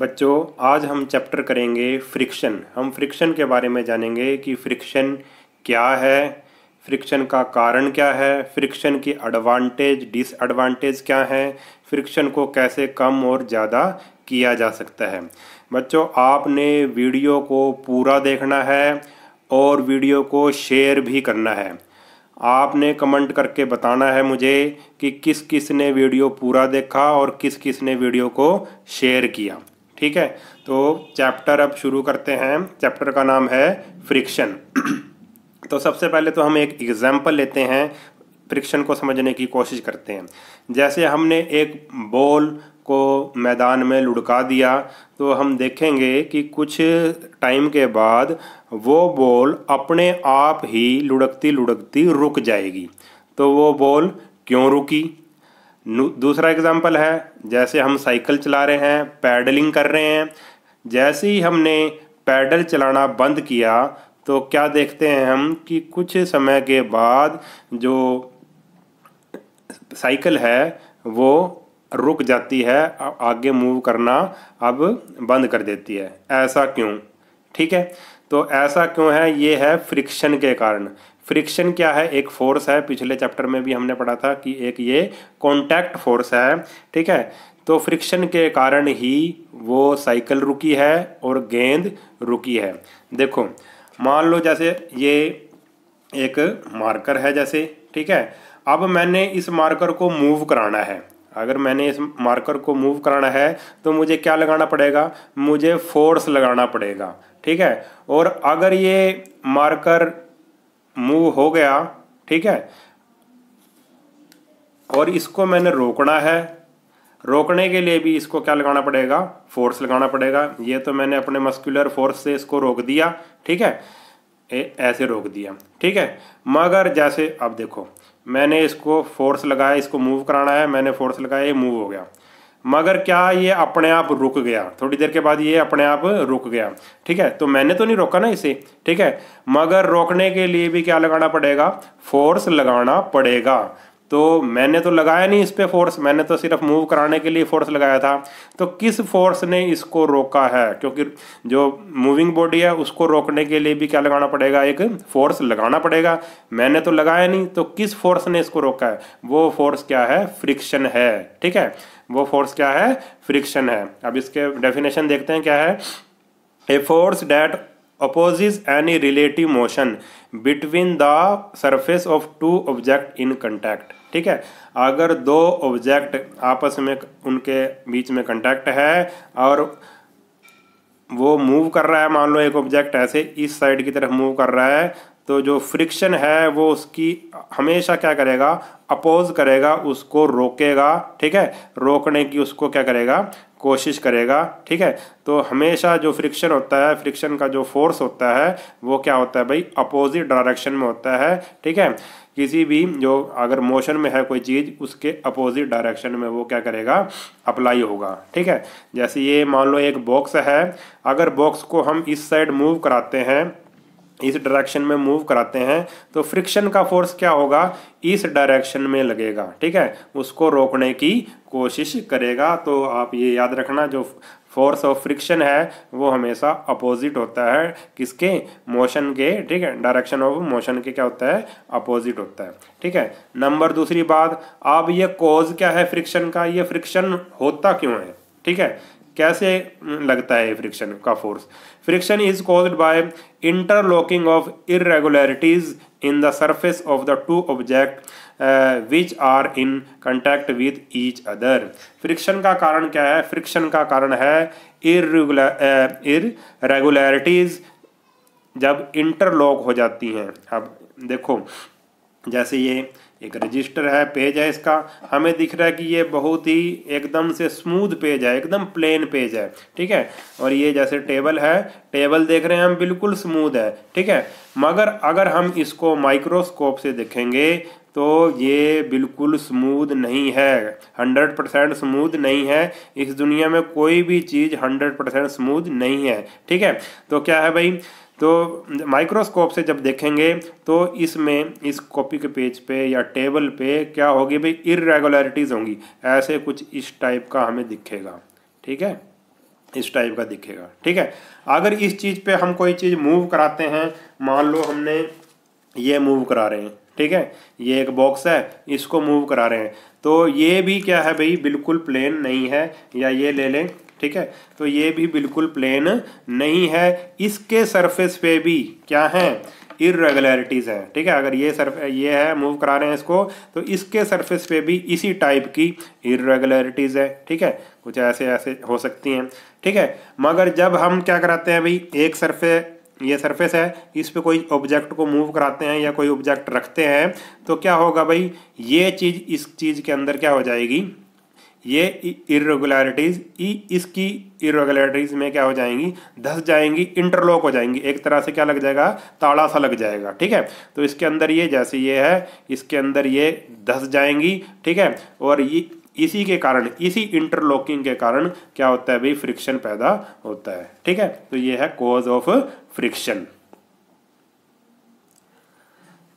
बच्चों आज हम चैप्टर करेंगे फ्रिक्शन हम फ्रिक्शन के बारे में जानेंगे कि फ्रिक्शन क्या है फ्रिक्शन का कारण क्या है फ्रिक्शन की एडवांटेज डिसएडवांटेज क्या है फ्रिक्शन को कैसे कम और ज़्यादा किया जा सकता है बच्चों आपने वीडियो को पूरा देखना है और वीडियो को शेयर भी करना है आपने कमेंट करके बताना है मुझे कि किस किस ने वीडियो पूरा देखा और किस किस ने वीडियो को शेयर किया ठीक है तो चैप्टर अब शुरू करते हैं चैप्टर का नाम है फ्रिक्शन तो सबसे पहले तो हम एक एग्जाम्पल लेते हैं फ्रिक्शन को समझने की कोशिश करते हैं जैसे हमने एक बॉल को मैदान में लुढ़का दिया तो हम देखेंगे कि कुछ टाइम के बाद वो बॉल अपने आप ही लुढ़कती लुढ़कती रुक जाएगी तो वो बॉल क्यों रुकी दूसरा एग्जाम्पल है जैसे हम साइकिल चला रहे हैं पैडलिंग कर रहे हैं जैसे ही हमने पैडल चलाना बंद किया तो क्या देखते हैं हम कि कुछ समय के बाद जो साइकिल है वो रुक जाती है आगे मूव करना अब बंद कर देती है ऐसा क्यों ठीक है तो ऐसा क्यों है ये है फ्रिक्शन के कारण फ्रिक्शन क्या है एक फोर्स है पिछले चैप्टर में भी हमने पढ़ा था कि एक ये कॉन्टैक्ट फोर्स है ठीक है तो फ्रिक्शन के कारण ही वो साइकिल रुकी है और गेंद रुकी है देखो मान लो जैसे ये एक मार्कर है जैसे ठीक है अब मैंने इस मार्कर को मूव कराना है अगर मैंने इस मार्कर को मूव कराना है तो मुझे क्या लगाना पड़ेगा मुझे फोर्स लगाना पड़ेगा ठीक है और अगर ये मार्कर मूव हो गया ठीक है और इसको मैंने रोकना है रोकने के लिए भी इसको क्या लगाना पड़ेगा फोर्स लगाना पड़ेगा ये तो मैंने अपने मस्कुलर फोर्स से इसको रोक दिया ठीक है ए, ऐसे रोक दिया ठीक है मगर जैसे अब देखो मैंने इसको फोर्स लगाया इसको मूव कराना है मैंने फोर्स लगाया ये मूव हो गया मगर क्या ये अपने आप रुक गया थोड़ी देर के बाद ये अपने आप रुक गया ठीक है तो मैंने तो नहीं रोका ना इसे ठीक है मगर रोकने के लिए भी क्या लगाना पड़ेगा फोर्स लगाना पड़ेगा तो मैंने तो लगाया नहीं इस पर फोर्स मैंने तो सिर्फ मूव कराने के लिए फोर्स लगाया था तो किस फोर्स ने इसको रोका है क्योंकि जो मूविंग बॉडी है उसको रोकने के लिए भी क्या लगाना पड़ेगा एक फोर्स लगाना पड़ेगा मैंने तो लगाया नहीं तो किस फोर्स ने इसको रोका है वो फोर्स क्या है फ्रिक्शन है ठीक है वो फोर्स क्या है फ्रिक्शन है अब इसके डेफिनेशन देखते हैं क्या है a force that opposes any relative motion between the surface of two object in contact ठीक है अगर दो ऑब्जेक्ट आपस में उनके बीच में कंटेक्ट है और वो मूव कर रहा है मान लो एक ऑब्जेक्ट ऐसे इस साइड की तरफ मूव कर रहा है तो जो फ्रिक्शन है वो उसकी हमेशा क्या करेगा अपोज करेगा उसको रोकेगा ठीक है रोकने की उसको क्या करेगा कोशिश करेगा ठीक है तो हमेशा जो फ्रिक्शन होता है फ्रिक्शन का जो फोर्स होता है वो क्या होता है भाई अपोजिट डायरेक्शन में होता है ठीक है किसी भी जो अगर मोशन में है कोई चीज़ उसके अपोजिट डायरेक्शन में वो क्या करेगा अप्लाई होगा ठीक है जैसे ये मान लो एक बॉक्स है अगर बॉक्स को हम इस साइड मूव कराते हैं इस डायरेक्शन में मूव कराते हैं तो फ्रिक्शन का फोर्स क्या होगा इस डायरेक्शन में लगेगा ठीक है उसको रोकने की कोशिश करेगा तो आप ये याद रखना जो फोर्स ऑफ फ्रिक्शन है वो हमेशा अपोजिट होता है किसके मोशन के ठीक है डायरेक्शन ऑफ मोशन के क्या होता है अपोजिट होता है ठीक है नंबर दूसरी बात अब ये कोज क्या है फ्रिक्शन का ये फ्रिक्शन होता क्यों है ठीक है कैसे लगता है फ्रिक्शन का force friction is caused by interlocking of irregularities in the surface of the two object which are in contact with each other friction का कारण क्या है फ्रिक्शन का कारण है इरेगुलर इरेगुलरिटीज uh, जब इंटरलॉक हो जाती हैं अब देखो जैसे ये एक रजिस्टर है पेज है इसका हमें दिख रहा है कि ये बहुत ही एकदम से स्मूथ पेज है एकदम प्लेन पेज है ठीक है और ये जैसे टेबल है टेबल देख रहे हैं हम बिल्कुल स्मूथ है ठीक है मगर अगर हम इसको माइक्रोस्कोप से देखेंगे तो ये बिल्कुल स्मूद नहीं है हंड्रेड परसेंट स्मूद नहीं है इस दुनिया में कोई भी चीज़ हंड्रेड परसेंट स्मूद नहीं है ठीक है तो क्या है भाई तो माइक्रोस्कोप से जब देखेंगे तो इसमें इस कॉपी के पेज पे या टेबल पे क्या होगी भाई इरेगुलरिटीज़ होंगी ऐसे कुछ इस टाइप का हमें दिखेगा ठीक है इस टाइप का दिखेगा ठीक है अगर इस चीज़ पे हम कोई चीज़ मूव कराते हैं मान लो हमने ये मूव करा रहे हैं ठीक है ये एक बॉक्स है इसको मूव करा रहे हैं तो ये भी क्या है भाई बिल्कुल प्लेन नहीं है या ये ले लें ठीक है तो ये भी बिल्कुल प्लेन नहीं है इसके सरफेस पे भी क्या है इरेगुलरिटीज़ हैं ठीक है अगर ये सर्फ ये है मूव करा रहे हैं इसको तो इसके सरफेस पे भी इसी टाइप की इरेगुलरिटीज़ है ठीक है कुछ ऐसे ऐसे हो सकती हैं ठीक है मगर जब हम क्या कराते हैं भाई एक सरफे ये सरफेस है इस पे कोई ऑब्जेक्ट को मूव कराते हैं या कोई ऑब्जेक्ट रखते हैं तो क्या होगा भाई ये चीज़ इस चीज़ के अंदर क्या हो जाएगी ये इरेगुलरिटीज ई इसकी इरेगुलरिटीज में क्या हो जाएंगी धस जाएंगी इंटरलॉक हो जाएंगी एक तरह से क्या लग जाएगा ताड़ा सा लग जाएगा ठीक है तो इसके अंदर ये जैसे ये है इसके अंदर ये धस जाएंगी ठीक है और ये इसी के कारण इसी इंटरलॉकिंग के कारण क्या होता है भाई फ्रिक्शन पैदा होता है ठीक है तो ये है कॉज ऑफ फ्रिक्शन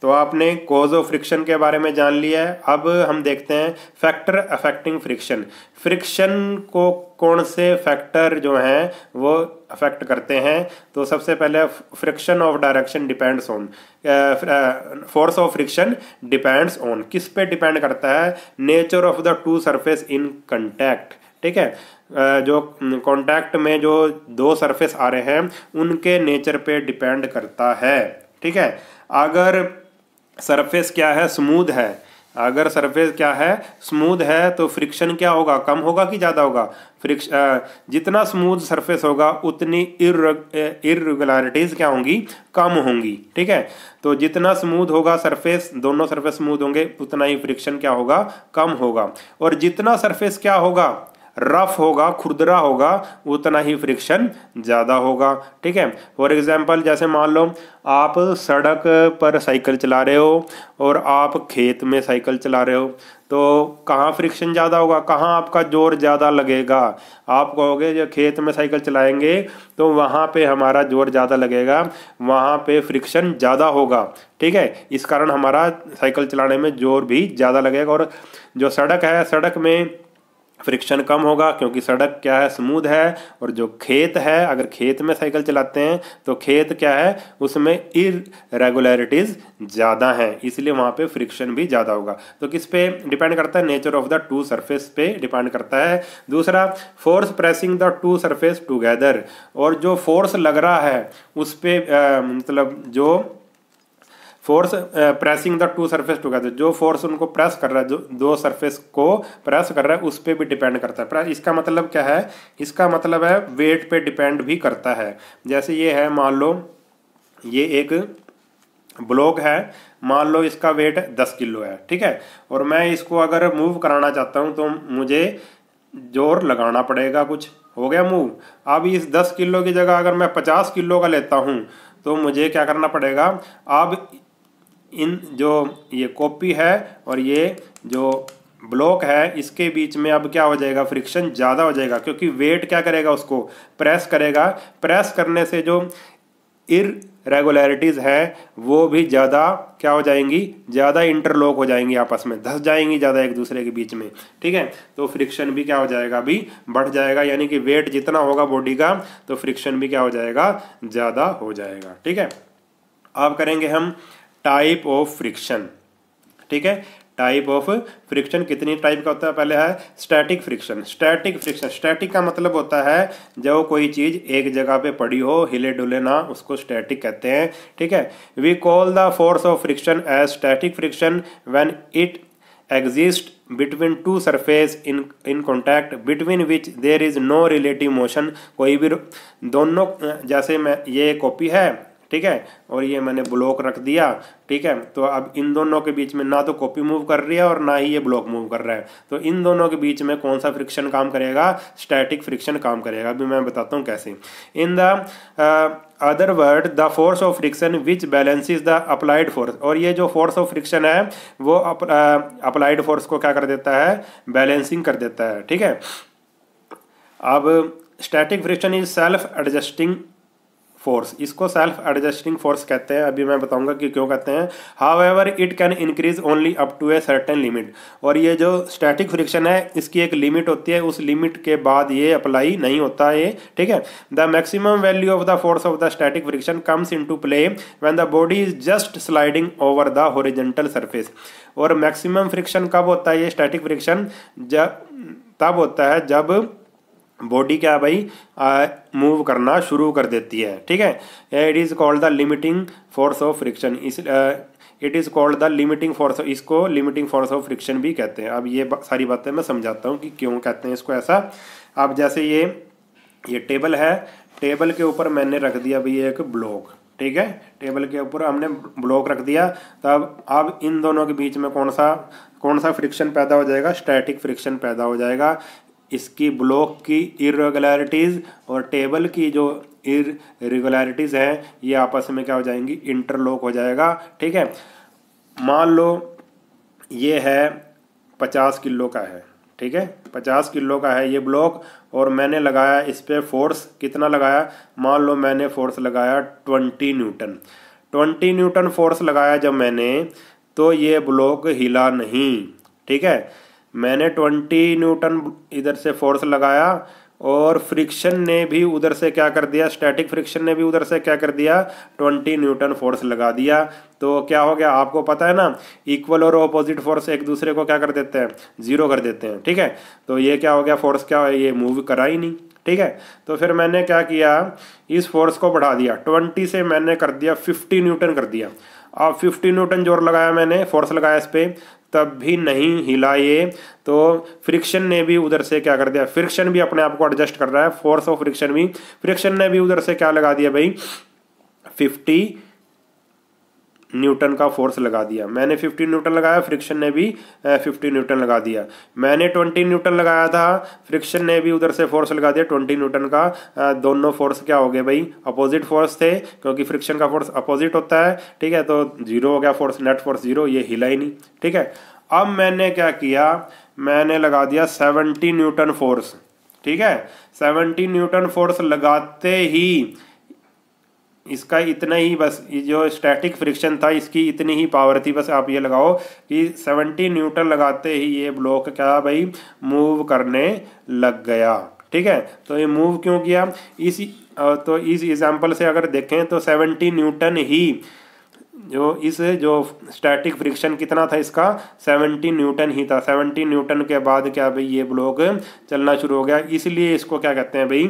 तो आपने कॉज ऑफ फ्रिक्शन के बारे में जान लिया है अब हम देखते हैं फैक्टर अफेक्टिंग फ्रिक्शन फ्रिक्शन को कौन से फैक्टर जो हैं वो अफेक्ट करते हैं तो सबसे पहले friction of direction depends on force of friction depends on किस पे डिपेंड करता है nature of the two surface in contact ठीक है जो कॉन्टैक्ट में जो दो सरफेस आ रहे हैं उनके नेचर पे डिपेंड करता है ठीक है अगर सरफेस क्या है स्मूद है अगर सरफेस क्या है स्मूद है तो फ्रिक्शन क्या होगा कम होगा कि ज़्यादा होगा फ्रिक्श जितना स्मूद सरफेस होगा उतनी इरेगुलरिटीज़ क्या होंगी कम होंगी ठीक है तो जितना स्मूद होगा सरफेस दोनों सरफेस स्मूद होंगे उतना ही फ्रिक्शन क्या होगा कम होगा और जितना सरफेस क्या होगा रफ होगा खुरदरा होगा उतना ही फ्रिक्शन ज़्यादा होगा ठीक है फॉर एग्जाम्पल जैसे मान लो आप सड़क पर साइकिल चला रहे हो और आप खेत में साइकिल चला रहे हो तो कहाँ फ्रिक्शन ज़्यादा होगा कहाँ आपका जोर ज़्यादा लगेगा आप कहोगे जो खेत में साइकिल चलाएंगे तो वहाँ पे हमारा जोर ज़्यादा लगेगा वहाँ पे फ्रिक्शन ज़्यादा होगा ठीक है इस कारण हमारा साइकिल चलाने में जोर भी ज़्यादा लगेगा और जो सड़क है सड़क में फ्रिक्शन कम होगा क्योंकि सड़क क्या है स्मूद है और जो खेत है अगर खेत में साइकिल चलाते हैं तो खेत क्या है उसमें इरेगुलरिटीज़ ज़्यादा हैं इसलिए वहाँ पे फ्रिक्शन भी ज़्यादा होगा तो किस पे डिपेंड करता है nature of the two surface पे डिपेंड करता है दूसरा force pressing the two surface together और जो फोर्स लग रहा है उस पर मतलब जो force pressing the two surface together जो फोर्स उनको प्रेस कर रहा है जो दो सरफेस को प्रेस कर रहा है उस पर भी डिपेंड करता है इसका मतलब क्या है इसका मतलब है वेट पे डिपेंड भी करता है जैसे ये है मान लो ये एक ब्लॉक है मान लो इसका वेट दस किलो है ठीक है और मैं इसको अगर मूव कराना चाहता हूँ तो मुझे जोर लगाना पड़ेगा कुछ हो गया मूव अब इस दस किलो की जगह अगर मैं पचास किलो का लेता हूँ तो मुझे क्या करना पड़ेगा अब इन जो ये कॉपी है और ये जो ब्लॉक है इसके बीच में अब क्या हो जाएगा फ्रिक्शन ज़्यादा हो जाएगा क्योंकि वेट क्या करेगा उसको प्रेस करेगा प्रेस करने से जो इरेगुलरिटीज़ हैं वो भी ज़्यादा क्या हो जाएंगी ज़्यादा इंटरलॉक हो जाएंगी आपस में धस जाएंगी ज़्यादा एक दूसरे के बीच में ठीक है तो फ्रिक्शन भी क्या हो जाएगा अभी बढ़ जाएगा यानी कि वेट जितना होगा बॉडी का तो फ्रिक्शन भी क्या हो जाएगा ज़्यादा हो जाएगा ठीक है अब करेंगे हम टाइप ऑफ फ्रिक्शन ठीक है टाइप ऑफ फ्रिक्शन कितनी टाइप का होता है पहले है static friction static friction static का मतलब होता है जब कोई चीज़ एक जगह पे पड़ी हो हिले डुले ना उसको स्टैटिक कहते हैं ठीक है we call the force of friction as static friction when it exist between two surface in in contact between which there is no relative motion कोई भी दोनों जैसे मैं ये कॉपी है ठीक है और ये मैंने ब्लॉक रख दिया ठीक है तो अब इन दोनों के बीच में ना तो कॉपी मूव कर रही है और ना ही ये ब्लॉक मूव कर रहा है तो इन दोनों के बीच में कौन सा फ्रिक्शन काम करेगा स्टैटिक फ्रिक्शन काम करेगा अभी मैं बताता हूँ कैसे in the other word the force of friction which is the applied force और ये जो फोर्स ऑफ फ्रिक्शन है वो अप्लाइड फोर्स uh, को क्या कर देता है बैलेंसिंग कर देता है ठीक है अब static friction is self adjusting force इसको सेल्फ एडजस्टिंग फोर्स कहते हैं अभी मैं बताऊंगा कि क्यों कहते हैं however it can increase only up to a certain limit और ये जो स्टैटिक फ्रिक्शन है इसकी एक लिमिट होती है उस लिमिट के बाद ये अप्लाई नहीं होता ये ठीक है the maximum value of the force of the static friction comes in to play when the body is just sliding over the horizontal surface और मैक्सिमम फ्रिक्शन कब होता है ये स्टैटिक फ्रिक्शन जब तब होता है जब बॉडी क्या भाई मूव करना शुरू कर देती है ठीक है it is called the limiting force of friction इस it is called the limiting force इसको लिमिटिंग फोर्स ऑफ फ्रिक्शन भी कहते हैं अब ये सारी बातें मैं समझाता हूँ कि क्यों कहते हैं इसको ऐसा अब जैसे ये ये टेबल है टेबल के ऊपर मैंने रख दिया भाई एक ब्लॉक ठीक है टेबल के ऊपर हमने ब्लॉक रख दिया तब अब इन दोनों के बीच में कौन सा कौन सा फ्रिक्शन पैदा हो जाएगा स्टैटिक फ्रिक्शन पैदा हो जाएगा इसकी ब्लॉक की इरेगुलरिटीज़ और टेबल की जो इरेगुलरिटीज़ हैं ये आपस में क्या हो जाएंगी इंटरलॉक हो जाएगा ठीक है मान लो ये है पचास किलो का है ठीक है पचास किलो का है ये ब्लॉक और मैंने लगाया इस पर फोर्स कितना लगाया मान लो मैंने फोर्स लगाया twenty newton twenty newton force लगाया जब मैंने तो ये ब्लॉक हिला नहीं ठीक है मैंने ट्वेंटी न्यूटन इधर से फोर्स लगाया और फ्रिक्शन ने भी उधर से क्या कर दिया स्टैटिक फ्रिक्शन ने भी उधर से क्या कर दिया ट्वेंटी न्यूटन फोर्स लगा दिया तो क्या हो गया आपको पता है ना इक्वल और ऑपोजिट फोर्स एक दूसरे को क्या कर देते हैं जीरो कर देते हैं ठीक है तो ये क्या हो गया फोर्स क्या ये मूव करा ही नहीं ठीक है तो फिर मैंने क्या किया इस फोर्स को बढ़ा दिया ट्वेंटी से मैंने कर दिया फिफ्टी न्यूटन कर दिया अब फिफ्टी न्यूटन जोर लगाया मैंने फोर्स लगाया इस पर तब भी नहीं हिलाए तो फ्रिक्शन ने भी उधर से क्या कर दिया फ्रिक्शन भी अपने आप को एडजस्ट कर रहा है फोर्स ऑफ फ्रिक्शन भी फ्रिक्शन ने भी उधर से क्या लगा दिया भाई फिफ्टी न्यूटन का फोर्स लगा दिया मैंने 50 न्यूटन लगाया फ्रिक्शन ने भी 50 न्यूटन लगा दिया मैंने 20 न्यूटन लगाया था फ्रिक्शन ने भी उधर से फोर्स लगा दिया 20 न्यूटन का दोनों फोर्स क्या हो गए भाई अपोजिट फोर्स थे क्योंकि फ्रिक्शन का फोर्स अपोजिट होता है ठीक है तो जीरो हो गया फोर्स नेट फोर्स जीरो ये हिला ही नहीं ठीक है अब मैंने क्या किया मैंने लगा दिया सेवनटी न्यूटन फोर्स ठीक है सेवनटी न्यूटन फोर्स लगाते ही इसका इतना ही बस जो स्टैटिक फ्रिक्शन था इसकी इतनी ही पावर थी बस आप ये लगाओ कि सेवेंटी न्यूटन लगाते ही ये ब्लॉक क्या भाई मूव करने लग गया ठीक है तो ये मूव क्यों किया इस तो इस एग्जाम्पल से अगर देखें तो सेवेंटी न्यूटन ही जो इस जो स्टैटिक फ्रिक्शन कितना था इसका 70 न्यूटन ही था 70 न्यूटन के बाद क्या भाई ये ब्लॉक चलना शुरू हो गया इसलिए इसको क्या कहते हैं भाई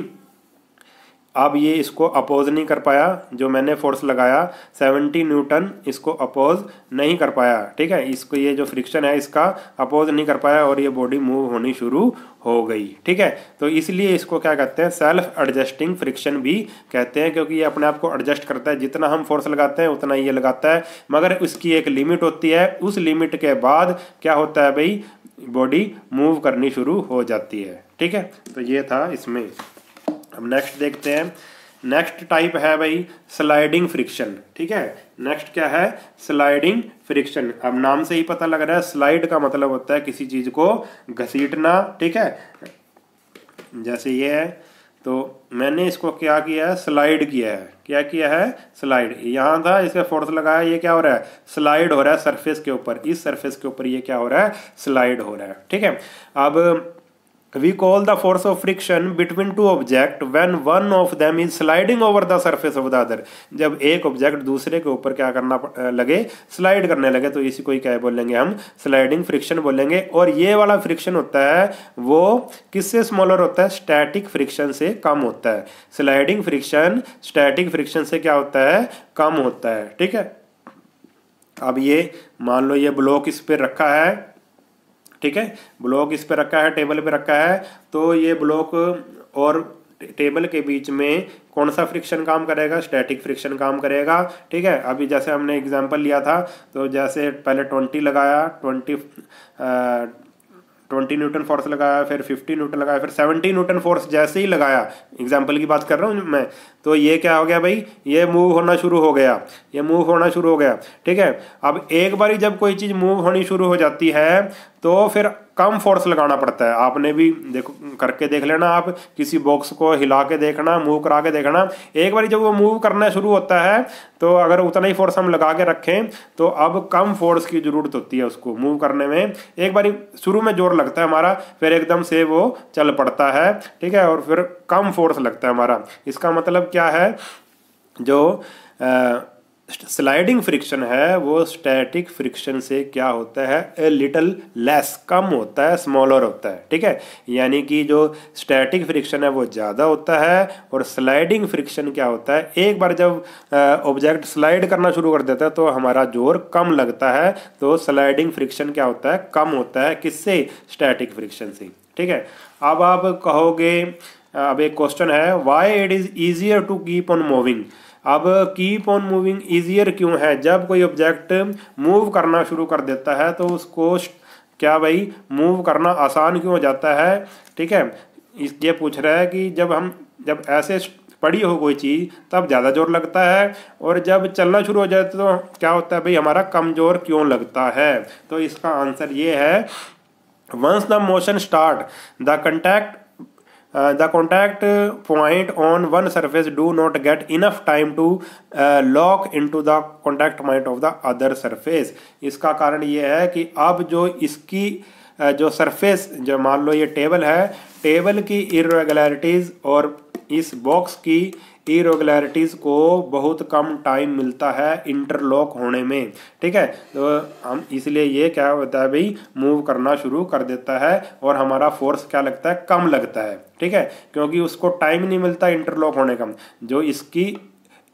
अब ये इसको अपोज नहीं कर पाया जो मैंने फोर्स लगाया 70 न्यूटन इसको अपोज नहीं कर पाया ठीक है इसको ये जो फ्रिक्शन है इसका अपोज नहीं कर पाया और ये बॉडी मूव होनी शुरू हो गई ठीक है तो इसलिए इसको क्या कहते हैं सेल्फ एडजस्टिंग फ्रिक्शन भी कहते हैं क्योंकि ये अपने आप को एडजस्ट करता है जितना हम फोर्स लगाते हैं उतना ये लगाता है मगर उसकी एक लिमिट होती है उस लिमिट के बाद क्या होता है भाई बॉडी मूव करनी शुरू हो जाती है ठीक है तो ये था इसमें हम नेक्स्ट देखते हैं नेक्स्ट टाइप है भाई स्लाइडिंग फ्रिक्शन ठीक है नेक्स्ट क्या है स्लाइडिंग फ्रिक्शन अब नाम से ही पता लग रहा है स्लाइड का मतलब होता है किसी चीज को घसीटना ठीक है जैसे ये है तो मैंने इसको क्या किया है स्लाइड किया है क्या किया है स्लाइड यहाँ था इसे फोर्स लगाया ये क्या हो रहा है स्लाइड हो रहा है सरफेस के ऊपर इस सरफेस के ऊपर ये क्या हो रहा है स्लाइड हो रहा है ठीक है अब we call the force of friction between two object when one of them is sliding over the surface of the other जब एक ऑब्जेक्ट दूसरे के ऊपर क्या करना लगे स्लाइड करने लगे तो इसी को ही क्या बोलेंगे हम स्लाइडिंग फ्रिक्शन बोलेंगे और ये वाला फ्रिक्शन होता है वो किससे स्मॉलर होता है स्टैटिक फ्रिक्शन से कम होता है स्लाइडिंग फ्रिक्शन स्टैटिक फ्रिक्शन से क्या होता है कम होता है ठीक है अब ये मान लो ये ब्लॉक इस पर रखा है ठीक है ब्लॉक इस पर रखा है टेबल पर रखा है तो ये ब्लॉक और टेबल के बीच में कौन सा फ्रिक्शन काम करेगा स्टैटिक फ्रिक्शन काम करेगा ठीक है अभी जैसे हमने एग्जांपल लिया था तो जैसे पहले ट्वेंटी लगाया ट्वेंटी ट्वेंटी न्यूटन फोर्स लगाया फिर फिफ्टी न्यूटन लगाया फिर सेवेंटी न्यूटन फोर्स जैसे ही लगाया एग्जाम्पल की बात कर रहा हूँ मैं तो ये क्या हो गया भाई ये मूव होना शुरू हो गया ये मूव होना शुरू हो गया ठीक है अब एक बारी जब कोई चीज़ मूव होनी शुरू हो जाती है तो फिर कम फोर्स लगाना पड़ता है आपने भी देखो करके देख लेना आप किसी बॉक्स को हिला के देखना मूव करा के देखना एक बार जब वो मूव करना शुरू होता है तो अगर उतना ही फोर्स हम लगा के रखें तो अब कम फोर्स की ज़रूरत होती है उसको मूव करने में एक बार शुरू में जोर लगता है हमारा फिर एकदम से वो चल पड़ता है ठीक है और फिर कम फोर्स लगता है हमारा इसका मतलब क्या है जो स्लाइडिंग फ्रिक्शन है वो स्टैटिक फ्रिक्शन से क्या होता है ए लिटल लेस कम होता है स्मॉलर होता है ठीक है यानी कि जो स्टैटिक फ्रिक्शन है वो ज़्यादा होता है और स्लाइडिंग फ्रिक्शन क्या होता है एक बार जब ऑब्जेक्ट स्लाइड करना शुरू कर देता है तो हमारा जोर कम लगता है तो स्लाइडिंग फ्रिक्शन क्या होता है कम होता है किससे स्टैटिक फ्रिक्शन से ठीक है अब आप कहोगे अब एक क्वेश्चन है why it is easier to keep on moving अब कीप ऑन मूविंग ईजियर क्यों है जब कोई ऑब्जेक्ट मूव करना शुरू कर देता है तो उसको क्या भाई मूव करना आसान क्यों हो जाता है ठीक है ये पूछ रहा है कि जब हम जब ऐसे पड़ी हो कोई चीज़ तब ज़्यादा जोर लगता है और जब चलना शुरू हो जाए तो क्या होता है भाई हमारा कमज़ोर क्यों लगता है तो इसका आंसर ये है once the motion start the contact the contact point on one surface do not get enough time to lock in to the contact point of the other surface इसका कारण ये है कि अब जो इसकी uh, जो सरफेस जो मान लो ये टेबल है टेबल की इरेगुलरिटीज और इस बॉक्स की इरेगुलरिटीज़ को बहुत कम टाइम मिलता है इंटरलॉक होने में ठीक है तो हम इसलिए ये क्या होता है भाई मूव करना शुरू कर देता है और हमारा फोर्स क्या लगता है कम लगता है ठीक है क्योंकि उसको टाइम नहीं मिलता इंटरलॉक होने का जो इसकी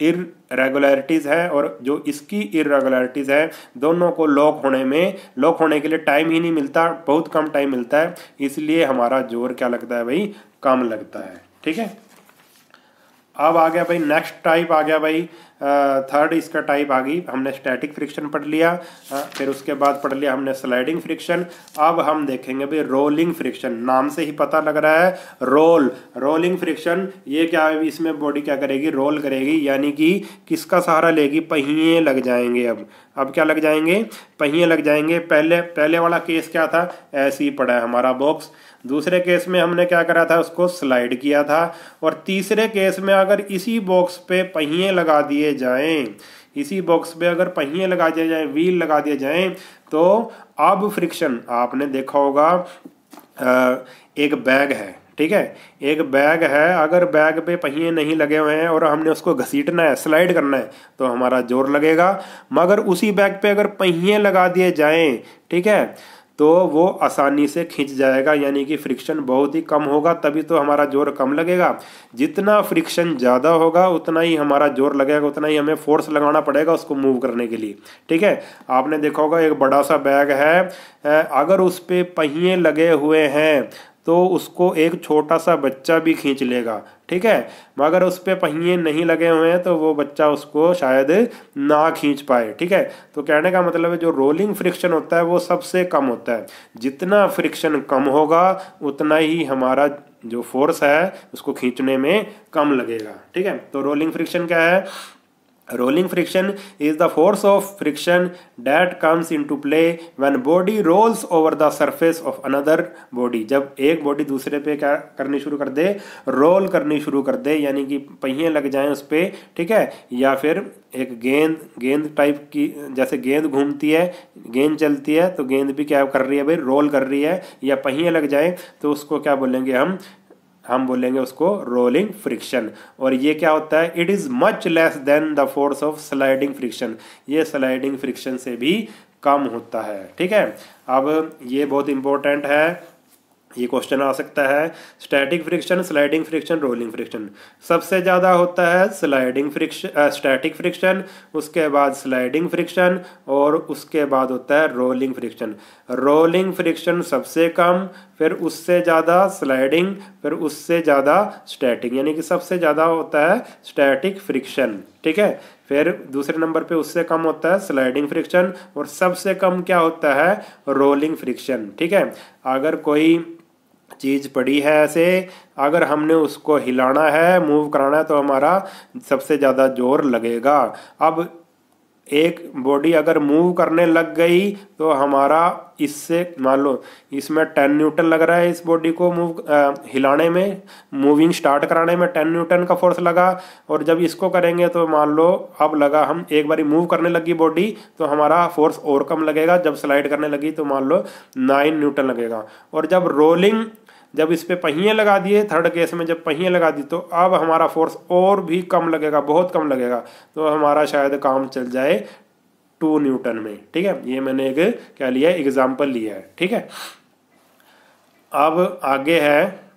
इरेगुलरिटीज़ है और जो इसकी इरेगुलरिटीज़ है दोनों को लॉक होने में लॉक होने के लिए टाइम ही नहीं मिलता बहुत कम टाइम मिलता है इसलिए हमारा जोर क्या लगता है भाई कम लगता है ठीक है अब आ गया भाई नेक्स्ट टाइप आ गया भाई थर्ड इसका टाइप आ गई हमने स्टैटिक फ्रिक्शन पढ़ लिया आ, फिर उसके बाद पढ़ लिया हमने स्लाइडिंग फ्रिक्शन अब हम देखेंगे भाई रोलिंग फ्रिक्शन नाम से ही पता लग रहा है रोल रोलिंग फ्रिक्शन ये क्या है इसमें बॉडी क्या करेगी रोल करेगी यानी कि किसका सहारा लेगी पहिए लग जाएंगे अब अब क्या लग जाएंगे पहिए लग जाएंगे पहले पहले वाला केस क्या था ऐसे ही पड़ा है हमारा बॉक्स दूसरे केस में हमने क्या करा था उसको स्लाइड किया था और तीसरे केस में अगर इसी बॉक्स पे पहिए लगा दिए जाएं इसी बॉक्स पे अगर पहिए लगा दिए जाएं व्हील लगा दिए जाएं तो अब फ्रिक्शन आपने देखा होगा एक बैग है ठीक है एक बैग है अगर बैग पे पहिए नहीं लगे हुए हैं और हमने उसको घसीटना है स्लाइड करना है तो हमारा जोर लगेगा मगर उसी बैग पे अगर पहिए लगा दिए जाएं ठीक है तो वो आसानी से खींच जाएगा यानी कि फ्रिक्शन बहुत ही कम होगा तभी तो हमारा जोर कम लगेगा जितना फ्रिक्शन ज़्यादा होगा उतना ही हमारा जोर लगेगा उतना ही हमें फोर्स लगाना पड़ेगा उसको मूव करने के लिए ठीक है आपने देखा होगा एक बड़ा सा बैग है अगर उस पर पहिए लगे हुए हैं तो उसको एक छोटा सा बच्चा भी खींच लेगा ठीक है मगर उस पर पहिए नहीं लगे हुए हैं तो वो बच्चा उसको शायद ना खींच पाए ठीक है तो कहने का मतलब है जो रोलिंग फ्रिक्शन होता है वो सबसे कम होता है जितना फ्रिक्शन कम होगा उतना ही हमारा जो फोर्स है उसको खींचने में कम लगेगा ठीक है तो रोलिंग फ्रिक्शन क्या है rolling friction is the force of friction that comes in to play one body rolls over the surface of another body जब एक बॉडी दूसरे पे क्या करनी शुरू कर दे रोल करनी शुरू कर दे यानी कि पहिए लग जाएं उस पर ठीक है या फिर एक गेंद गेंद टाइप की जैसे गेंद घूमती है गेंद चलती है तो गेंद भी क्या कर रही है भाई रोल कर रही है या पहिए लग जाए तो उसको क्या बोलेंगे हम हम बोलेंगे उसको रोलिंग फ्रिक्शन और ये क्या होता है it is much less than the force of sliding friction ये स्लाइडिंग फ्रिक्शन से भी कम होता है ठीक है अब ये बहुत इंपॉर्टेंट है ये क्वेश्चन आ सकता है static friction sliding friction rolling friction सबसे ज़्यादा होता है स्लाइडिंग फ्रिक्शन स्टैटिक फ्रिक्शन उसके बाद स्लाइडिंग फ्रिक्शन और उसके बाद होता है रोलिंग फ्रिक्शन रोलिंग फ्रिक्शन सबसे कम फिर उससे ज़्यादा स्लाइडिंग फिर उससे ज़्यादा स्टैटिक यानी कि सबसे ज़्यादा होता है स्टैटिक फ्रिक्शन ठीक है फिर दूसरे नंबर पे उससे कम होता है स्लाइडिंग फ्रिक्शन और सबसे कम क्या होता है रोलिंग फ्रिक्शन ठीक है अगर कोई चीज़ पड़ी है ऐसे अगर हमने उसको हिलाना है मूव कराना है तो हमारा सबसे ज़्यादा जोर लगेगा अब एक बॉडी अगर मूव करने लग गई तो हमारा इससे मान लो इसमें टेन न्यूटन लग रहा है इस बॉडी को मूव हिलाने में मूविंग स्टार्ट कराने में टेन न्यूटन का फोर्स लगा और जब इसको करेंगे तो मान लो अब लगा हम एक बारी मूव करने लगी बॉडी तो हमारा फोर्स और कम लगेगा जब स्लाइड करने लगी तो मान लो नाइन न्यूटन लगेगा और जब रोलिंग जब इस पर पहिए लगा दिए थर्ड केस में जब पहिए लगा दी तो अब हमारा फोर्स और भी कम लगेगा बहुत कम लगेगा तो हमारा शायद काम चल जाए टू न्यूटन में ठीक है ये मैंने एक क्या लिया एग्जाम्पल लिया है ठीक है अब आगे है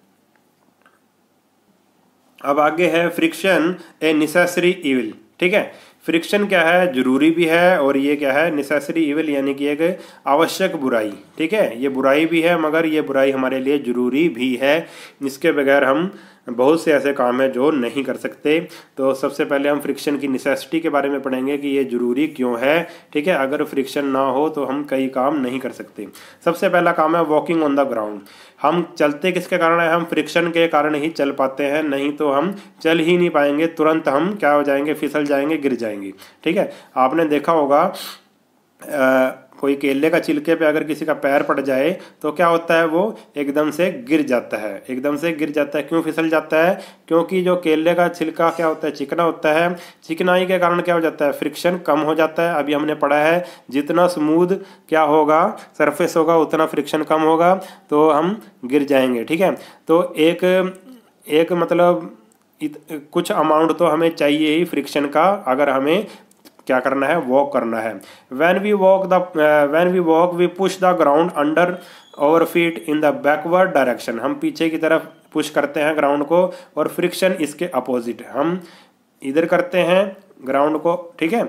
अब आगे है फ्रिक्शन ए निसेसरी इविल ठीक है फ्रिक्शन क्या है ज़रूरी भी है और ये क्या है नेसेसरी इवेल यानी कि एक आवश्यक बुराई ठीक है ये बुराई भी है मगर ये बुराई हमारे लिए ज़रूरी भी है इसके बगैर हम बहुत से ऐसे काम हैं जो नहीं कर सकते तो सबसे पहले हम फ्रिक्शन की निसेसिटी के बारे में पढ़ेंगे कि ये ज़रूरी क्यों है ठीक है अगर फ्रिक्शन ना हो तो हम कई काम नहीं कर सकते सबसे पहला काम है वॉकिंग ऑन द ग्राउंड हम चलते किसके कारण है हम फ्रिक्शन के कारण ही चल पाते हैं नहीं तो हम चल ही नहीं पाएंगे तुरंत हम क्या हो जाएंगे फिसल जाएंगे गिर जाएंगे ठीक है आपने देखा होगा आ, कोई केले का छिलके पे अगर किसी का पैर पड़ जाए तो क्या होता है वो एकदम से गिर जाता है एकदम से गिर जाता है क्यों फिसल जाता है क्योंकि जो केले का छिलका क्या होता है चिकना होता है चिकनाई के कारण क्या हो जाता है फ्रिक्शन कम हो जाता है अभी हमने पढ़ा है जितना स्मूद क्या होगा सरफेस होगा उतना फ्रिक्शन कम होगा तो हम गिर जाएंगे ठीक है तो एक एक मतलब कुछ अमाउंट तो हमें चाहिए ही फ्रिक्शन का अगर हमें क्या करना है वॉक करना है when we walk the when we walk we push the ground under our feet in the backward direction हम पीछे की तरफ पुश करते हैं ग्राउंड को और फ्रिक्शन इसके अपोजिट हम इधर करते हैं ग्राउंड को ठीक है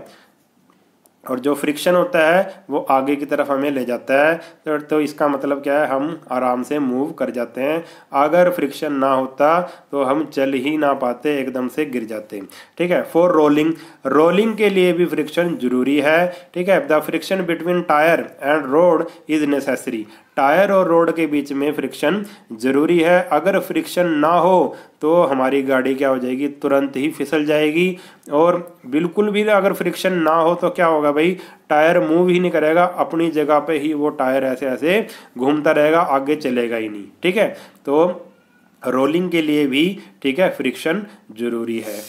और जो फ्रिक्शन होता है वो आगे की तरफ हमें ले जाता है तो, तो इसका मतलब क्या है हम आराम से मूव कर जाते हैं अगर फ्रिक्शन ना होता तो हम चल ही ना पाते एकदम से गिर जाते ठीक है फॉर रोलिंग रोलिंग के लिए भी फ्रिक्शन जरूरी है ठीक है the friction between tyre and road is necessary tyre और रोड के बीच में फ्रिक्शन ज़रूरी है अगर फ्रिक्शन ना हो तो हमारी गाड़ी क्या हो जाएगी तुरंत ही फिसल जाएगी और बिल्कुल भी अगर फ्रिक्शन ना हो तो क्या होगा भाई टायर मूव ही नहीं करेगा अपनी जगह पे ही वो टायर ऐसे ऐसे घूमता रहेगा आगे चलेगा ही नहीं ठीक है तो रोलिंग के लिए भी ठीक है फ्रिक्शन ज़रूरी है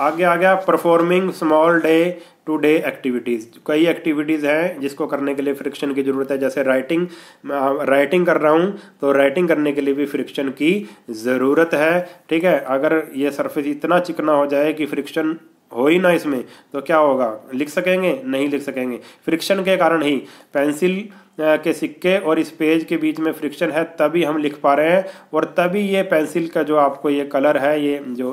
आगे आ गया performing small day to day activities कई एक्टिविटीज़ हैं जिसको करने के लिए फ्रिक्शन की ज़रूरत है जैसे राइटिंग राइटिंग कर रहा हूँ तो राइटिंग करने के लिए भी फ्रिक्शन की ज़रूरत है ठीक है अगर ये सरफेस इतना चिकना हो जाए कि फ्रिक्शन हो ही ना इसमें तो क्या होगा लिख सकेंगे नहीं लिख सकेंगे फ्रिक्शन के कारण ही पेंसिल के सिक्के और इस पेज के बीच में फ्रिक्शन है तभी हम लिख पा रहे हैं और तभी ये पेंसिल का जो आपको ये कलर है ये जो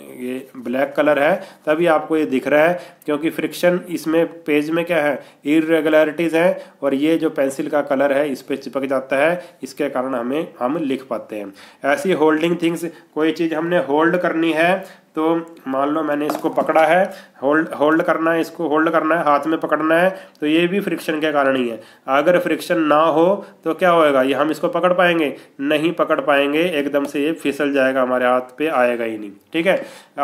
ये ब्लैक कलर है तभी आपको ये दिख रहा है क्योंकि फ्रिक्शन इसमें पेज में क्या है इरेगुलरिटीज़ हैं और ये जो पेंसिल का कलर है इस पर चिपक जाता है इसके कारण हमें हम लिख पाते हैं ऐसी होल्डिंग थिंग्स कोई चीज़ हमने होल्ड करनी है तो मान लो मैंने इसको पकड़ा है होल्ड होल्ड करना है इसको होल्ड करना है हाथ में पकड़ना है तो ये भी फ्रिक्शन के कारण ही है अगर फ्रिक्शन ना हो तो क्या होएगा ये हम इसको पकड़ पाएंगे नहीं पकड़ पाएंगे एकदम से ये फिसल जाएगा हमारे हाथ पे आएगा ही नहीं ठीक है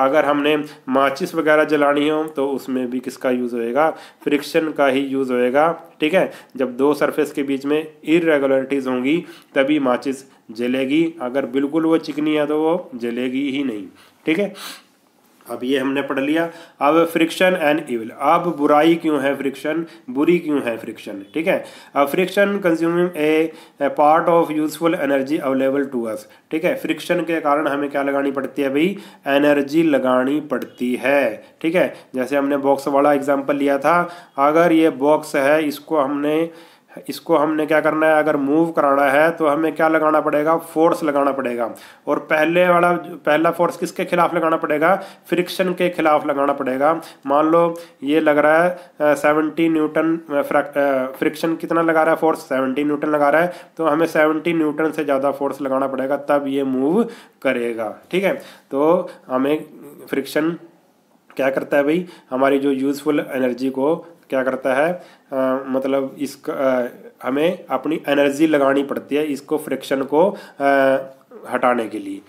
अगर हमने माचिस वगैरह जलानी हो तो उसमें भी किसका यूज़ होएगा फ्रिक्शन का ही यूज़ होएगा ठीक है जब दो सरफेस के बीच में इरेगुलरिटीज़ होंगी तभी माचिस जलेगी अगर बिल्कुल वो चिकनी है तो वो जलेगी ही नहीं ठीक है अब ये हमने पढ़ लिया अब फ्रिक्शन एंड इविल अब बुराई क्यों है फ्रिक्शन बुरी क्यों है फ्रिक्शन ठीक है अब friction consuming a part of useful energy available to us ठीक है फ्रिक्शन के कारण हमें क्या लगानी पड़ती है भाई एनर्जी लगानी पड़ती है ठीक है जैसे हमने बॉक्स वाला एग्जाम्पल लिया था अगर ये बॉक्स है इसको हमने इसको हमने क्या करना है अगर मूव कराना है तो हमें क्या लगाना पड़ेगा फोर्स लगाना पड़ेगा और पहले वाला पहला फोर्स किसके खिलाफ लगाना पड़ेगा फ्रिक्शन के खिलाफ लगाना पड़ेगा मान लो ये लग रहा है सेवेंटी न्यूटन फ्रिक्शन कितना लगा रहा है फोर्स 70 न्यूटन लगा रहा है तो हमें सेवेंटी न्यूटन से ज़्यादा फोर्स लगाना पड़ेगा तब ये मूव करेगा ठीक है तो हमें फ्रिक्शन क्या करता है भाई हमारी जो यूज़फुल एनर्जी को क्या करता है आ, मतलब इस आ, हमें अपनी एनर्जी लगानी पड़ती है इसको फ्रिक्शन को आ, हटाने के लिए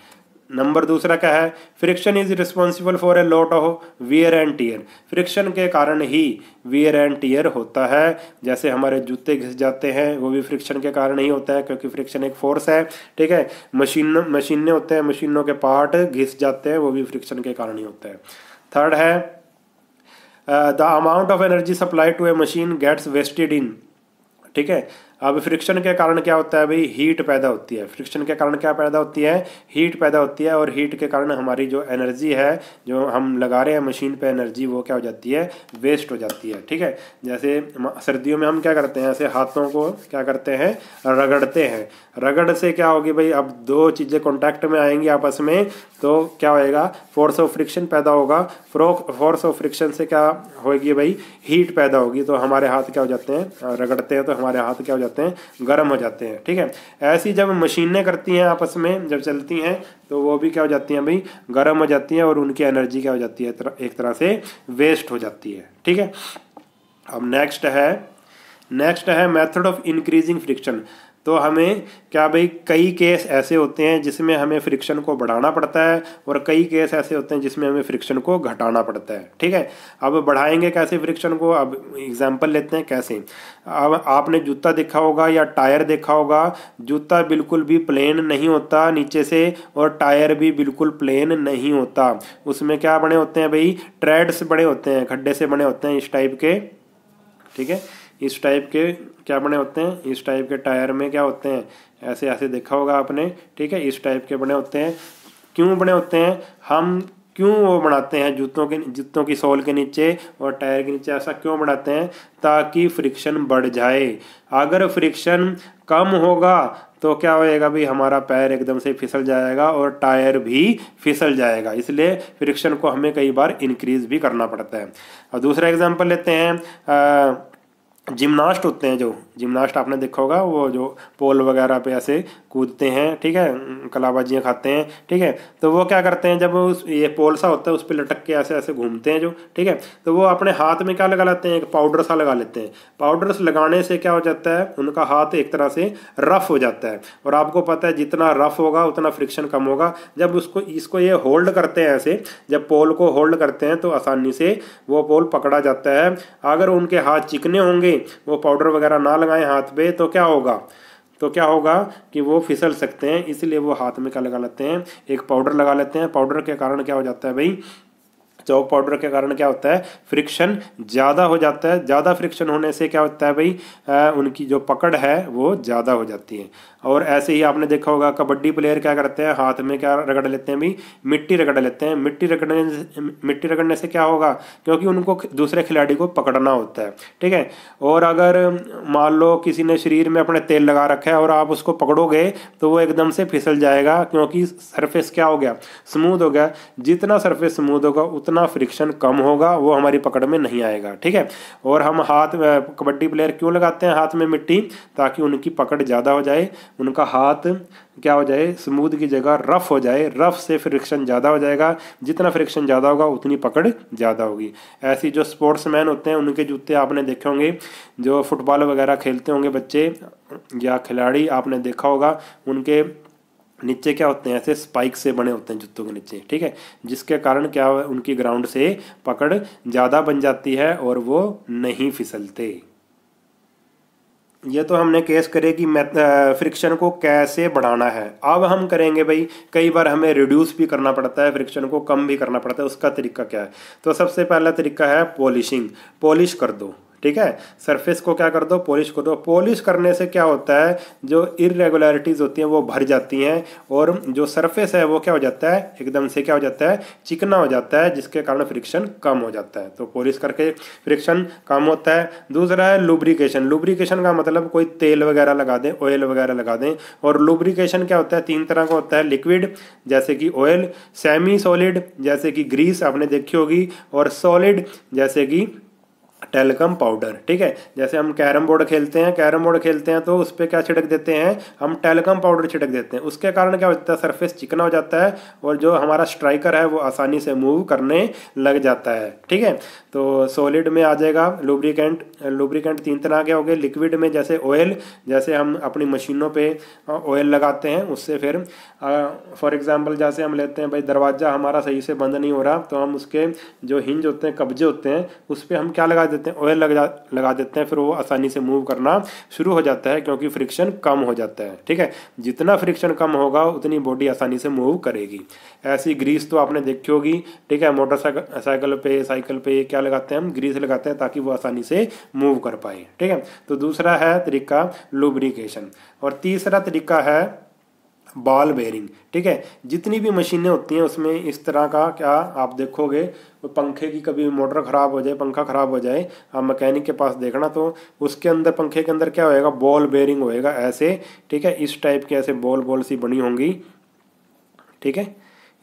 नंबर दूसरा क्या है friction is responsible for a lot of wear and tear friction के कारण ही वियर एंड टीयर होता है जैसे हमारे जूते घिस जाते हैं वो भी फ्रिक्शन के कारण ही होता है क्योंकि फ्रिक्शन एक फोर्स है ठीक है मशीन मशीनें होते हैं मशीनों के पार्ट घिस जाते हैं वो भी फ्रिक्शन के कारण ही होता है थर्ड है Uh, the amount of energy supplied to a machine gets wasted in ठीक है अब फ्रिक्शन के कारण क्या होता है भाई हीट पैदा होती है फ्रिक्शन के कारण क्या पैदा होती है हीट पैदा होती है और हीट के कारण हमारी जो एनर्जी है जो हम लगा रहे हैं मशीन पे एनर्जी वो क्या हो जाती है वेस्ट हो जाती है ठीक है जैसे सर्दियों में हम क्या करते हैं ऐसे हाथों को क्या करते हैं रगड़ते हैं रगड़ से क्या होगी भाई अब दो चीज़ें कॉन्टैक्ट में आएंगी आपस में तो क्या होएगा फोर्स ऑफ फ्रिक्शन पैदा होगा फोर्स ऑफ फ्रिक्शन से क्या होगी भाई हीट पैदा होगी तो हमारे हाथ क्या हो जाते हैं रगड़ते हैं तो हमारे हाथ क्या हो जाते करते हैं गर्म हो जाते हैं ठीक है ऐसी जब मशीनें करती हैं आपस में जब चलती हैं तो वो भी क्या हो जाती हैं भाई गर्म हो जाती हैं और उनकी एनर्जी क्या हो जाती है एक तरह से वेस्ट हो जाती है ठीक है अब नेक्स्ट है नेक्स्ट है मेथड ऑफ इंक्रीजिंग फ्रिक्शन तो हमें क्या भाई कई केस ऐसे होते हैं जिसमें हमें फ्रिक्शन को बढ़ाना पड़ता है और कई केस ऐसे होते हैं जिसमें हमें फ्रिक्शन को घटाना पड़ता है ठीक है अब बढ़ाएंगे कैसे फ्रिक्शन को अब एग्जाम्पल लेते हैं कैसे अब आपने जूता देखा होगा या टायर देखा होगा जूता बिल्कुल भी प्लेन नहीं होता नीचे से और टायर भी बिल्कुल प्लेन नहीं होता उसमें क्या बने होते हैं भाई ट्रेड्स बड़े होते हैं खड्डे से बने होते हैं इस टाइप के ठीक है इस टाइप के क्या बने होते हैं इस टाइप के टायर में क्या होते हैं ऐसे ऐसे देखा होगा आपने ठीक है इस टाइप के बने होते हैं क्यों बने होते हैं हम क्यों वो बनाते हैं जूतों के जूतों की सोल के नीचे और टायर के नीचे ऐसा क्यों बनाते हैं ताकि फ्रिक्शन बढ़ जाए अगर फ्रिक्शन कम होगा तो क्या होएगा भाई हमारा पैर एकदम से फिसल जाएगा और टायर भी फिसल जाएगा इसलिए फ्रिक्शन को हमें कई बार इंक्रीज भी करना पड़ता है और दूसरा एग्जाम्पल लेते हैं आ, जिमनास्ट होते हैं जो जिमनास्ट आपने देखा होगा वो जो पोल वगैरह पे ऐसे कूदते हैं ठीक है कलाबाजियाँ खाते हैं ठीक है तो वो क्या करते हैं जब उस ये पोल सा होता है उस पर लटक के ऐसे ऐसे घूमते हैं जो ठीक है तो वो अपने हाथ में क्या लगा लेते हैं एक पाउडर सा लगा लेते हैं पाउडर लगाने से क्या हो जाता है उनका हाथ एक तरह से रफ़ हो जाता है और आपको पता है जितना रफ़ होगा उतना फ्रिक्शन कम होगा जब उसको इसको ये होल्ड करते हैं ऐसे जब पोल को होल्ड करते हैं तो आसानी से वो पोल पकड़ा जाता है अगर उनके हाथ चिकने होंगे वो पाउडर वगैरह ना लगाएं हाथ पे तो क्या होगा तो क्या होगा कि वो फिसल सकते हैं इसलिए वो हाथ में क्या लगा लेते हैं एक पाउडर लगा लेते हैं पाउडर के कारण क्या हो जाता है भाई चौक पाउडर के कारण क्या होता है फ्रिक्शन ज़्यादा हो जाता है ज़्यादा फ्रिक्शन होने से क्या होता है भाई उनकी जो पकड़ है वो ज़्यादा हो जाती है और ऐसे ही आपने देखा होगा कबड्डी प्लेयर क्या करते हैं हाथ में क्या रगड़ लेते हैं भी मिट्टी रगड़ लेते हैं मिट्टी रगड़ने मिट्टी रगड़ने से क्या होगा क्योंकि उनको दूसरे खिलाड़ी को पकड़ना होता है ठीक है और अगर मान लो किसी ने शरीर में अपने तेल लगा रखा है और आप उसको पकड़ोगे तो वो एकदम से फिसल जाएगा क्योंकि सरफेस क्या हो गया स्मूद हो गया जितना सरफेस स्मूद होगा उतना फ्रिक्शन कम होगा वो हमारी पकड़ में नहीं आएगा ठीक है और हम हाथ कबड्डी प्लेयर क्यों लगाते हैं हाथ में मिट्टी ताकि उनकी पकड़ ज़्यादा हो जाए उनका हाथ क्या हो जाए स्मूद की जगह रफ़ हो जाए रफ़ से फ्रिक्शन ज़्यादा हो जाएगा जितना फ्रिक्शन ज़्यादा होगा उतनी पकड़ ज़्यादा होगी ऐसी जो स्पोर्ट्स मैन होते हैं उनके जूते आपने देखे होंगे जो फुटबॉल वगैरह खेलते होंगे बच्चे या खिलाड़ी आपने देखा होगा उनके नीचे क्या होते हैं ऐसे स्पाइक से बने होते हैं जूतों के नीचे ठीक है जिसके कारण क्या उनकी ग्राउंड से पकड़ ज़्यादा बन जाती है और वो नहीं फिसलते ये तो हमने केस करे कि फ्रिक्शन को कैसे बढ़ाना है अब हम करेंगे भाई कई बार हमें रिड्यूस भी करना पड़ता है फ्रिक्शन को कम भी करना पड़ता है उसका तरीका क्या है तो सबसे पहला तरीका है पॉलिशिंग पॉलिश कर दो ठीक है सरफेस को क्या कर दो पॉलिश कर दो पॉलिश करने से क्या होता है जो इरेगुलरिटीज़ होती हैं वो भर जाती हैं और जो सरफेस है वो क्या हो जाता है एकदम से क्या हो जाता है चिकना हो जाता है जिसके कारण फ्रिक्शन कम हो जाता है तो पॉलिश करके फ्रिक्शन कम होता है दूसरा है लुब्रिकेशन लुब्रिकेशन का मतलब कोई तेल वगैरह लगा दें ऑयल वगैरह लगा दें और लुब्रिकेशन क्या होता है तीन तरह का होता है लिक्विड जैसे कि ऑयल सेमी सॉलिड जैसे कि ग्रीस आपने देखी होगी और सॉलिड जैसे कि टेलकम पाउडर ठीक है जैसे हम कैरम बोर्ड खेलते हैं कैरम बोर्ड खेलते हैं तो उस पर क्या छिड़क देते हैं हम टेलकम पाउडर छिड़क देते हैं उसके कारण क्या हो जाता है सरफेस चिकना हो जाता है और जो हमारा स्ट्राइकर है वो आसानी से मूव करने लग जाता है ठीक है तो सॉलिड में आ जाएगा लुब्रिकेंट लुब्रिकेंट तीन तरह के हो गए लिक्विड में जैसे ऑयल जैसे हम अपनी मशीनों पर ऑयल लगाते हैं उससे फिर फॉर एग्ज़ाम्पल जैसे हम लेते हैं भाई दरवाज़ा हमारा सही से बंद नहीं हो रहा तो हम उसके जो हिंज होते हैं कब्जे होते हैं उस पर हम क्या लगा देते देते हैं ऑयल लगा लगा देते हैं फिर वो आसानी से मूव करना शुरू हो जाता है क्योंकि फ्रिक्शन कम हो जाता है ठीक है जितना फ्रिक्शन कम होगा उतनी बॉडी आसानी से मूव करेगी ऐसी ग्रीस तो आपने देखी होगी ठीक है मोटरसाइकिल साइकिल पे साइकिल पे क्या लगाते हैं हम ग्रीस लगाते हैं ताकि वो आसानी से मूव कर पाए ठीक है तो दूसरा है तरीका लुब्रिकेशन और तीसरा तरीका है बॉल बेयरिंग ठीक है जितनी भी मशीनें होती हैं उसमें इस तरह का क्या आप देखोगे पंखे की कभी मोटर ख़राब हो जाए पंखा ख़राब हो जाए आप मैकेनिक के पास देखना तो उसके अंदर पंखे के अंदर क्या होएगा बॉल बेयरिंग होएगा ऐसे ठीक है इस टाइप के ऐसे बॉल बॉल सी बनी होंगी ठीक है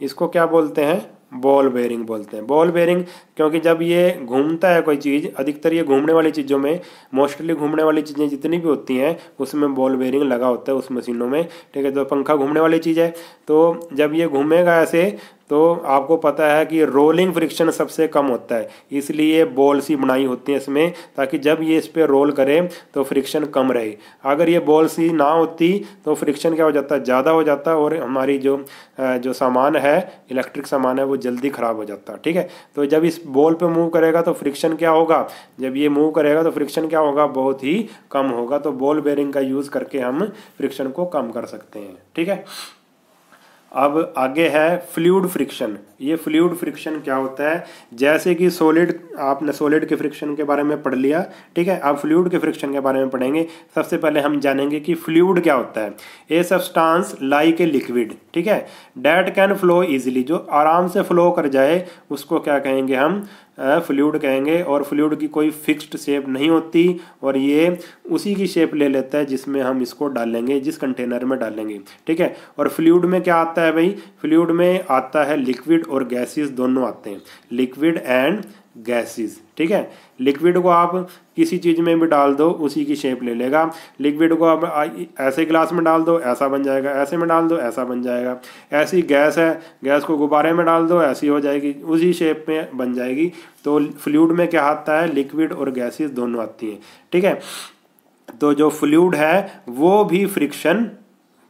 इसको क्या बोलते हैं बॉल बेयरिंग बोलते हैं बॉल बेयरिंग क्योंकि जब ये घूमता है कोई चीज़ अधिकतर ये घूमने वाली चीज़ों में मोस्टली घूमने वाली चीज़ें जितनी भी होती हैं उसमें बॉल बेयरिंग लगा होता है उस मशीनों में ठीक है तो पंखा घूमने वाली चीज़ है तो जब ये घूमेगा ऐसे तो आपको पता है कि रोलिंग फ्रिक्शन सबसे कम होता है इसलिए बॉल सी बनाई होती है इसमें ताकि जब ये इस पर रोल करे तो फ्रिक्शन कम रहे अगर ये बॉल सी ना होती तो फ्रिक्शन क्या हो जाता ज़्यादा हो जाता और हमारी जो जो सामान है इलेक्ट्रिक सामान है वो जल्दी ख़राब हो जाता ठीक है तो जब इस बॉल पर मूव करेगा तो फ्रिक्शन क्या होगा जब ये मूव करेगा तो फ्रिक्शन क्या होगा बहुत ही कम होगा तो बॉल बेरिंग का यूज़ करके हम फ्रिक्शन को कम कर सकते हैं ठीक है अब आगे है फ्लूड फ्रिक्शन ये फ्लूड फ्रिक्शन क्या होता है जैसे कि सॉलिड आपने सॉलिड के फ्रिक्शन के बारे में पढ़ लिया ठीक है अब फ्लूड के फ्रिक्शन के बारे में पढ़ेंगे सबसे पहले हम जानेंगे कि फ्लूड क्या होता है a substance like a liquid ठीक है डैट कैन फ्लो ईजिली जो आराम से फ्लो कर जाए उसको क्या कहेंगे हम फ्लूड कहेंगे और फ्लूड की कोई फिक्स्ड शेप नहीं होती और ये उसी की शेप ले लेता है जिसमें हम इसको डालेंगे जिस कंटेनर में डालेंगे ठीक है और फ्लूड में क्या आता है भाई फ्लूड में आता है लिक्विड और गैसेस दोनों आते हैं लिक्विड एंड गैसेस ठीक है लिक्विड को आप किसी चीज़ में भी डाल दो उसी की शेप ले लेगा लिक्विड को आप ऐसे गिलास में डाल दो ऐसा बन जाएगा ऐसे में डाल दो ऐसा बन जाएगा ऐसी गैस है गैस को गुब्बारे में डाल दो ऐसी हो जाएगी उसी शेप में बन जाएगी तो फ्लूड में क्या आता है लिक्विड और गैसेस दोनों आती हैं ठीक है तो जो फ्लूड है वो भी फ्रिक्शन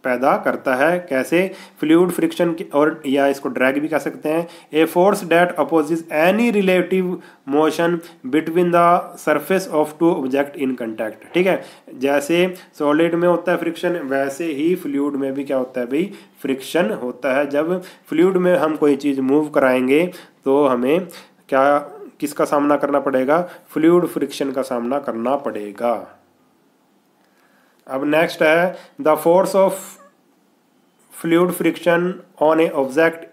पैदा करता है कैसे फ्लूड फ्रिक्शन और या इसको ड्रैग भी कह सकते हैं a force that opposes any relative motion between the surface of two object in contact ठीक है जैसे सॉलिड में होता है फ्रिक्शन वैसे ही फ्लूड में भी क्या होता है भाई फ्रिक्शन होता है जब फ्लूड में हम कोई चीज़ मूव कराएंगे तो हमें क्या किसका सामना करना पड़ेगा फ्लूड फ्रिक्शन का सामना करना पड़ेगा अब नेक्स्ट है the force of fluid friction on a object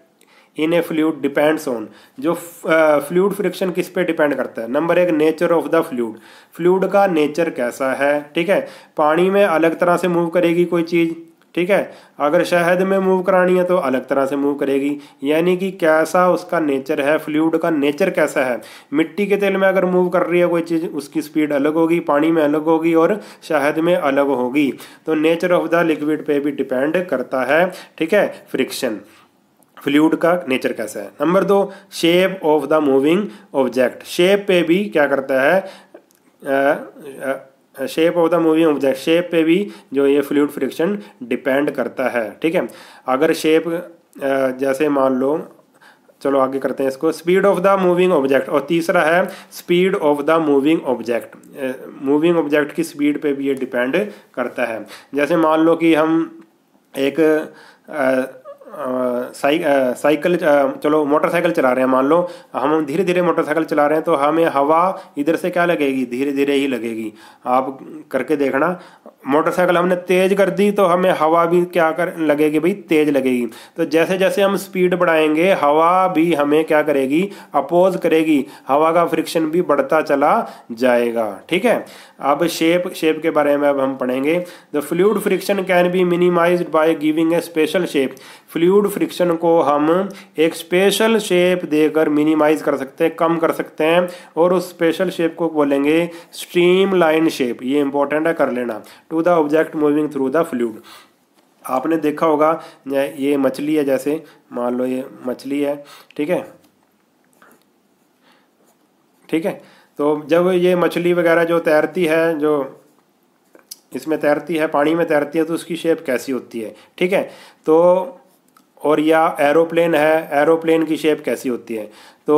in a fluid depends on जो फ्लूड uh, फ्रिक्शन किस पे डिपेंड करता है नंबर एक nature of the fluid fluid का नेचर कैसा है ठीक है पानी में अलग तरह से मूव करेगी कोई चीज़ ठीक है अगर शहद में मूव करानी है तो अलग तरह से मूव करेगी यानी कि कैसा उसका नेचर है फ्लूड का नेचर कैसा है मिट्टी के तेल में अगर मूव कर रही है कोई चीज़ उसकी स्पीड अलग होगी पानी में अलग होगी और शहद में अलग होगी तो नेचर ऑफ द लिक्विड पे भी डिपेंड करता है ठीक है फ्रिक्शन फ्लूड का नेचर कैसा है नंबर दो shape of the moving object shape पे भी क्या करता है आ, आ, shape of the moving object shape पे भी जो ये फ्लूड फ्रिक्शन डिपेंड करता है ठीक है अगर शेप जैसे मान लो चलो आगे करते हैं इसको speed of the moving object और तीसरा है speed of the moving object moving object की स्पीड पे भी ये डिपेंड करता है जैसे मान लो कि हम एक uh, साइकिल चलो मोटरसाइकिल चला रहे हैं मान लो हम धीरे धीरे मोटरसाइकिल चला रहे हैं तो हमें हवा इधर से क्या लगेगी धीरे धीरे ही लगेगी आप करके देखना मोटरसाइकिल हमने तेज़ कर दी तो हमें हवा भी क्या कर लगेगी भाई तेज़ लगेगी तो जैसे जैसे हम स्पीड बढ़ाएंगे हवा भी हमें क्या करेगी अपोज करेगी हवा का फ्रिक्शन भी बढ़ता चला जाएगा ठीक है अब शेप शेप के बारे में अब हम पढ़ेंगे the fluid friction can be minimize by giving a special shape fluid friction को हम एक स्पेशल शेप देकर मिनिमाइज कर सकते हैं कम कर सकते हैं और उस स्पेशल शेप को बोलेंगे स्ट्रीम लाइन शेप ये इंपॉर्टेंट है कर लेना to the object moving through the fluid आपने देखा होगा ये मछली है जैसे मान लो ये मछली है ठीक है ठीक है तो जब ये मछली वगैरह जो तैरती है जो इसमें तैरती है पानी में तैरती है तो उसकी शेप कैसी होती है ठीक है तो और या एरोप्लेन है एरोप्लेन की शेप कैसी होती है तो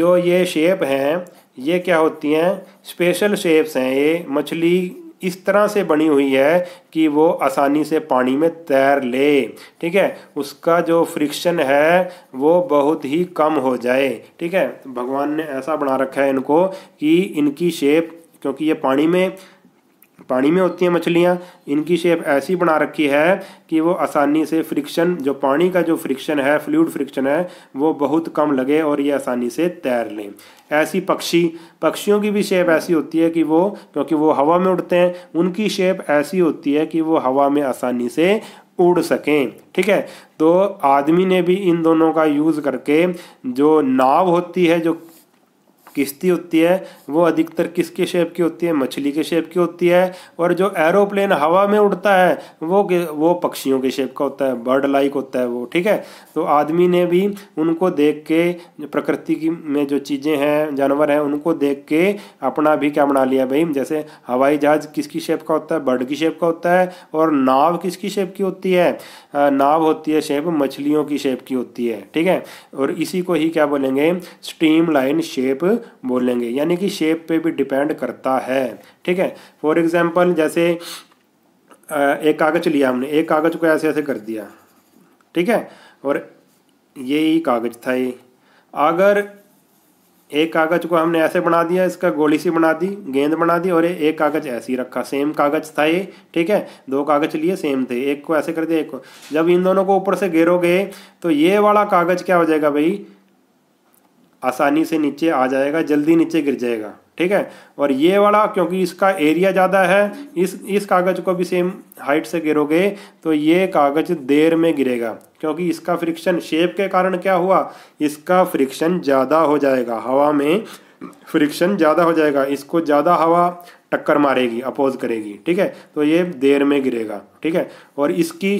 जो ये शेप हैं ये क्या होती हैं स्पेशल शेप्स हैं ये मछली इस तरह से बनी हुई है कि वो आसानी से पानी में तैर ले ठीक है उसका जो फ्रिक्शन है वो बहुत ही कम हो जाए ठीक है भगवान ने ऐसा बना रखा है इनको कि इनकी शेप क्योंकि ये पानी में पानी में होती हैं मछलियाँ इनकी शेप ऐसी बना रखी है कि वो आसानी से फ्रिक्शन जो पानी का जो फ्रिक्शन है फ्लूड फ्रिक्शन है वो बहुत कम लगे और ये आसानी से तैर लें ऐसी पक्षी पक्षियों की भी शेप ऐसी होती है कि वो क्योंकि वो हवा में उड़ते हैं उनकी शेप ऐसी होती है कि वो हवा में आसानी से उड़ सकें ठीक है तो आदमी ने भी इन दोनों का यूज़ करके जो नाव होती है जो किश्ती होती है वो अधिकतर किसके शेप की होती है मछली के शेप की होती है और जो एरोप्लेन हवा में उड़ता है वो वो पक्षियों के शेप का होता है बर्ड लाइक होता है वो ठीक है तो आदमी ने भी उनको देख के प्रकृति की में जो चीज़ें हैं जानवर हैं उनको देख के अपना भी क्या बना लिया भाई जैसे हवाई जहाज किसकी शेप का होता है बर्ड की शेप का होता है और नाव किसकी शेप की होती है नाव होती है शेप मछलियों की शेप की होती है ठीक है और इसी को ही क्या बोलेंगे स्ट्रीम लाइन शेप बोलेंगे यानी कि शेप पे भी डिपेंड करता है ठीक है फॉर एग्ज़ाम्पल जैसे एक कागज़ लिया हमने एक कागज़ को ऐसे ऐसे कर दिया ठीक है और ही कागज़ था ये अगर एक कागज़ को हमने ऐसे बना दिया इसका गोली सी बना दी गेंद बना दी और एक कागज़ ऐसे ही रखा सेम कागज़ था ये ठीक है दो कागज़ लिए सेम थे एक को ऐसे कर दिया एक को जब इन दोनों को ऊपर से घेरोगे तो ये वाला कागज़ क्या हो जाएगा भाई आसानी से नीचे आ जाएगा जल्दी नीचे गिर जाएगा ठीक है और ये वाला क्योंकि इसका एरिया ज़्यादा है इस इस कागज़ को भी सेम हाइट से गिरोगे तो ये कागज़ देर में गिरेगा क्योंकि इसका फ्रिक्शन शेप के कारण क्या हुआ इसका फ्रिक्शन ज़्यादा हो जाएगा हवा में फ्रिक्शन ज़्यादा हो जाएगा इसको ज़्यादा हवा टक्कर मारेगी अपोज करेगी ठीक है तो ये देर में गिरेगा ठीक है और इसकी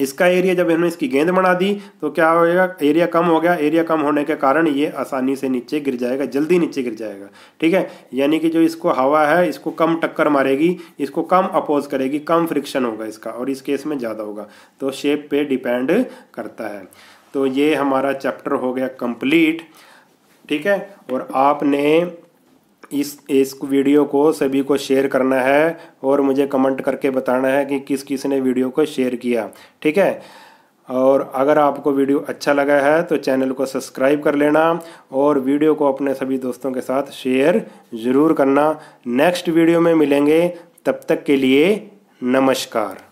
इसका एरिया जब हमने इसकी गेंद बना दी तो क्या होएगा एरिया कम हो गया एरिया कम होने के कारण ये आसानी से नीचे गिर जाएगा जल्दी नीचे गिर जाएगा ठीक है यानी कि जो इसको हवा है इसको कम टक्कर मारेगी इसको कम अपोज करेगी कम फ्रिक्शन होगा इसका और इस केस में ज़्यादा होगा तो शेप पे डिपेंड करता है तो ये हमारा चैप्टर हो गया कंप्लीट ठीक है और आपने इस इस वीडियो को सभी को शेयर करना है और मुझे कमेंट करके बताना है कि किस किस ने वीडियो को शेयर किया ठीक है और अगर आपको वीडियो अच्छा लगा है तो चैनल को सब्सक्राइब कर लेना और वीडियो को अपने सभी दोस्तों के साथ शेयर ज़रूर करना नेक्स्ट वीडियो में मिलेंगे तब तक के लिए नमस्कार